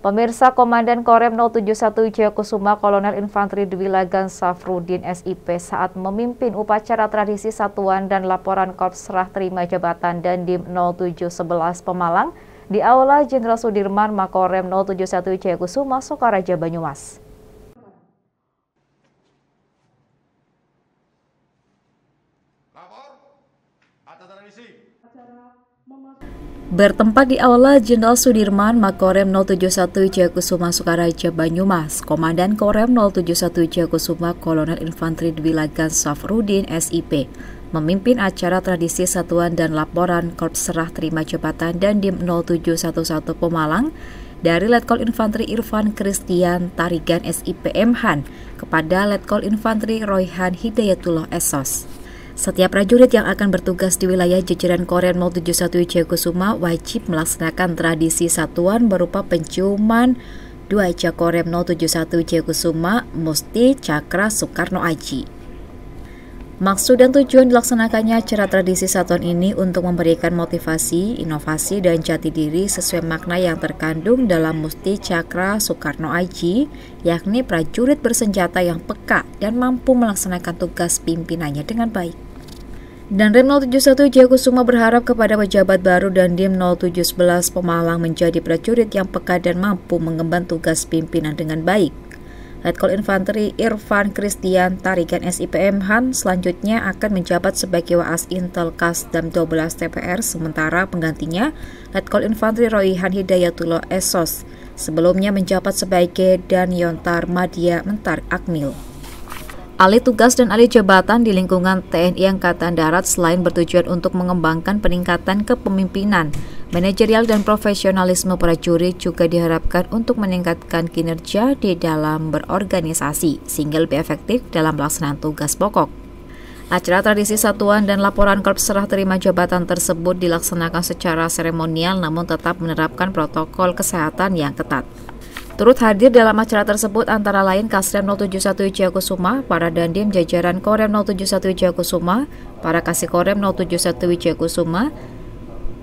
Pemirsa Komandan Korem 071 Jayakusuma Kolonel Infanteri Dwi Lagan Safrudin SIP saat memimpin upacara tradisi satuan dan laporan korps serah terima jabatan dan Dim 0711 Pemalang di Aula Jenderal Sudirman Makorem 071 Jayakusuma Sokaraja Banyumas. Lapor tradisi? Acara Bertempat di Aula Jenderal Sudirman Makorem 071 Jayakusuma Sukaraja Banyumas, Komandan Korem 071 Jayakusuma Kolonel Infanteri Dwilagan Safrudin SIP memimpin acara tradisi satuan dan laporan Korps Serah Terima Jabatan dan Dim 0711 Pemalang dari Letkol Infanteri Irfan Kristian Tarigan SIP Han kepada Letkol Infanteri Royhan Hidayatullah Esos. Setiap prajurit yang akan bertugas di wilayah jajaran Korem 071 Jagosuma wajib melaksanakan tradisi satuan berupa penciuman dua eja 071 Jagosuma Musti Cakra Soekarno Aji. Maksud dan tujuan dilaksanakannya acara tradisi satuan ini untuk memberikan motivasi, inovasi, dan jati diri sesuai makna yang terkandung dalam Musti Cakra Soekarno Aji, yakni prajurit bersenjata yang peka dan mampu melaksanakan tugas pimpinannya dengan baik. Dan Danrem 071 Jakusuma berharap kepada pejabat baru dan Dim 017 Pemalang menjadi prajurit yang peka dan mampu mengemban tugas pimpinan dengan baik. Letkol Infanteri Irfan Kristian Tarigan SIPM Han selanjutnya akan menjabat sebagai Waas Intel Kasdam 12 TPR sementara penggantinya Letkol Infanteri Royhan Hidayatullah Esos sebelumnya menjabat sebagai Dan Yontar Madia Mentar Akmil. Alih tugas dan alih jabatan di lingkungan TNI Angkatan Darat selain bertujuan untuk mengembangkan peningkatan kepemimpinan, manajerial dan profesionalisme prajurit juga diharapkan untuk meningkatkan kinerja di dalam berorganisasi sehingga lebih efektif dalam pelaksanaan tugas pokok. Acara tradisi satuan dan laporan korps serah terima jabatan tersebut dilaksanakan secara seremonial namun tetap menerapkan protokol kesehatan yang ketat. Turut hadir dalam acara tersebut antara lain Kasrem 071 Wijayakusuma, para dandim jajaran Korem 071 Jayakusuma, para kasih Korem 071 Wijayakusuma,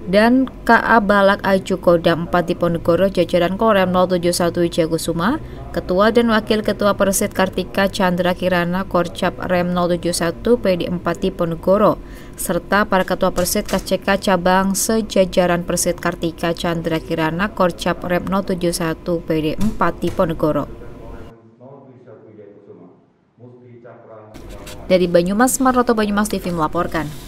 dan KA Balak Aju Kodam 4 Diponegoro jajaran Korem 071 Jagusuma, Ketua dan Wakil Ketua Persit Kartika Chandra Kirana Korcap Rem 071 PD 4 Diponegoro, serta para Ketua Persit KCK Cabang Sejajaran Persit Kartika Chandra Kirana Korcap Rem 071 PD 4 Diponegoro. Dari Banyumas, Maroto Banyumas TV melaporkan.